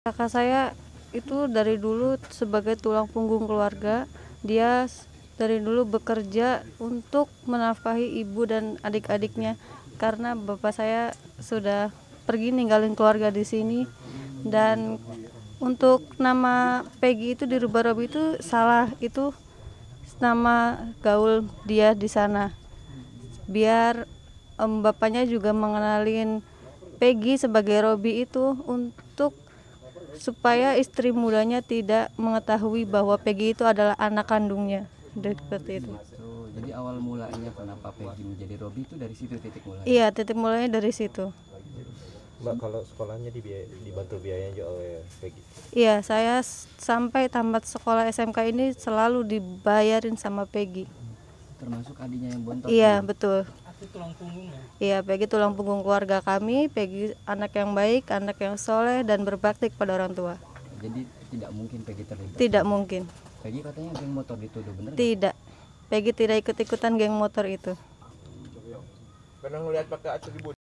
Kakak saya itu dari dulu sebagai tulang punggung keluarga. Dia dari dulu bekerja untuk menafkahi ibu dan adik-adiknya karena bapak saya sudah pergi ninggalin keluarga di sini dan untuk nama Peggy itu di Rubah Robi itu salah itu nama gaul dia di sana biar um, bapaknya juga mengenalin Peggy sebagai Robi itu untuk supaya istri mudanya tidak mengetahui bahwa Peggy itu adalah anak kandungnya dari seperti itu. Jadi awal mulanya kenapa Peggy menjadi Robi itu dari situ titik mulanya? Iya titik mulanya dari situ. Mbak kalau sekolahnya dibiaya, dibantu biayanya juga oleh Peggy? Iya saya sampai tamat sekolah SMK ini selalu dibayarin sama Peggy. Termasuk adiknya yang bontot? Iya gitu? betul tulang punggung ya? Iya, Peggy tulang punggung keluarga kami. Peggy anak yang baik, anak yang soleh dan berbakti kepada orang tua. Jadi tidak mungkin Peggy terlibat. Tidak mungkin. Peggy katanya geng motor dituduh benar? Tidak. Peggy tidak ikut-ikutan geng motor itu. Pernah ngelihat pakai atribut?